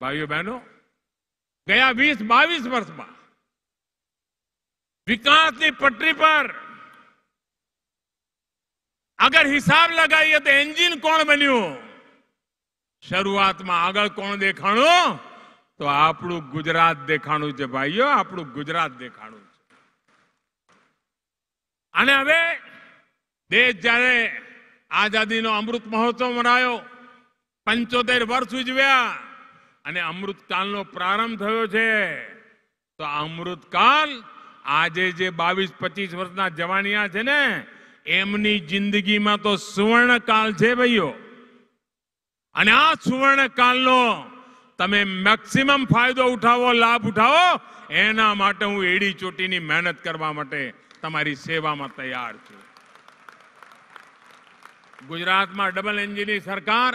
ભાઈઓ બહેનો ગયા વીસ બાવીસ વર્ષમાં વિકાસની પટરી પર અગર હિસાબ લગાવીએ તો એન્જિન કોણ બન્યું શરૂઆતમાં આગળ કોણ દેખાણું તો આપણું ગુજરાત દેખાણું છે ભાઈઓ આપણું ગુજરાત દેખાણું છે અને હવે દેશ જ્યારે આઝાદીનો અમૃત મહોત્સવ મનાયો પંચોતેર વર્ષ ઉજવ્યા અને અમૃતકાળનો પ્રારંભ થયો છે તો આ અમૃતકાલ આજે જે બાવીસ પચીસ વર્ષના જવાનિયા છે ને એમની જિંદગીમાં તો સુવર્ણકાલ છે ભાઈઓ અને આ સુવર્ણકાળનો તમે મેક્સિમમ ફાયદો ઉઠાવો લાભ ઉઠાવો એના માટે હું એડી ચોટીની મહેનત કરવા માટે તમારી સેવામાં તૈયાર છું ગુજરાતમાં ડબલ એન્જિનની સરકાર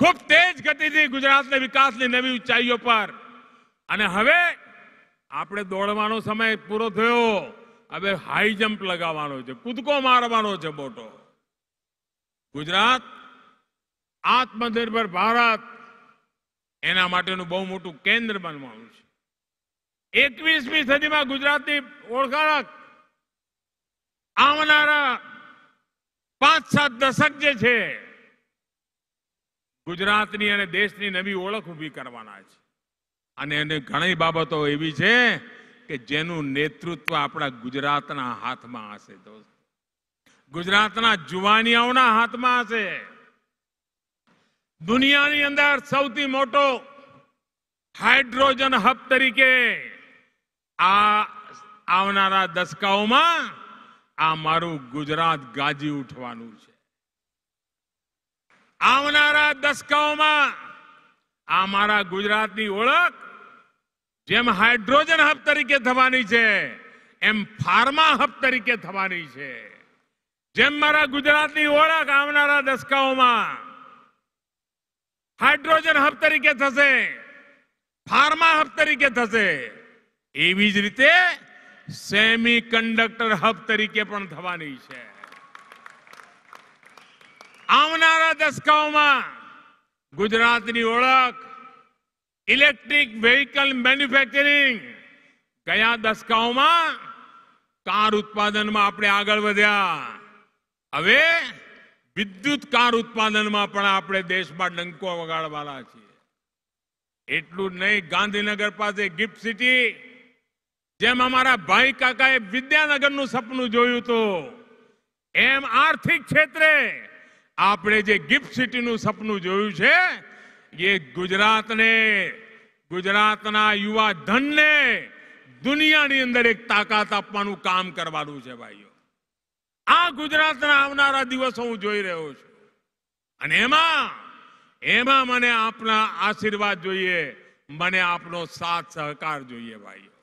ખૂબ તેજ ગતિથી ગુજરાતને વિકાસની નવી ઊંચાઈઓ પર અને હવે આપણે દોડવાનો સમય પૂરો થયો હવે હાઈ જમ્પ લગાવવાનો છે કૂદકો મારવાનો છે મોટો ગુજરાત આત્મનિર્ભર ભારત એના માટેનું બહુ મોટું કેન્દ્ર બનવાનું છે એકવીસમી સદીમાં ગુજરાતની ઓળખાણક આવનારા પાંચ સાત દશક જે છે ગુજરાતની અને દેશની નવી ઓળખ ઊભી કરવાના છે અને એને ઘણી બાબતો એવી છે કે જેનું નેતૃત્વ આપણા ગુજરાતના હાથમાં હશે દોસ્ત ગુજરાતના જુવાનિયાઓના હાથમાં હશે દુનિયાની અંદર સૌથી મોટો હાઇડ્રોજન હબ તરીકે આ આવનારા દસકાઓમાં આ મારું ગુજરાત ગાજી ઉઠવાનું છે આવનારા દશકાઓમાં અમારા ગુજરાતની ઓળખ જેમ હાઇડ્રોજન હબ તરીકે થવાની છે એમ ફાર્મા હબ તરીકે થવાની છે જેમ મારા ગુજરાતની ઓળખ આવનારા દશકાઓમાં હાઇડ્રોજન હબ તરીકે થશે ફાર્મા હબ તરીકે થશે એવી જ રીતે સેમી કન્ડક્ટર હબ તરીકે પણ થવાની છે આવનારા દશકાઓમાં ગુજરાતની ઓળખ ઇલેક્ટ્રિક વેહિકલ મેન્યુફેક્ચરિંગ કયા દશકાઓમાં કાર ઉત્પાદનમાં આપણે આગળ વધ્યા હવે વિદ્યુત કાર ઉત્પાદનમાં પણ આપણે દેશમાં ડંકો વગાડવાના છીએ એટલું નહીં ગાંધીનગર પાસે ગિફ્ટ સિટી જેમ અમારા ભાઈ કાકાએ વિદ્યાનગરનું સપનું જોયું હતું એમ આર્થિક ક્ષેત્રે આપણે જે ગિફ્ટ સિટીનું સપનું જોયું છે એ ગુજરાતને ગુજરાતના યુવા ધનને દુનિયાની અંદર એક તાકાત આપવાનું કામ કરવાનું છે ભાઈઓ આ ગુજરાતના આવનારા દિવસો હું જોઈ રહ્યો છું અને એમાં એમાં મને આપના આશીર્વાદ જોઈએ મને આપનો સાથ સહકાર જોઈએ ભાઈઓ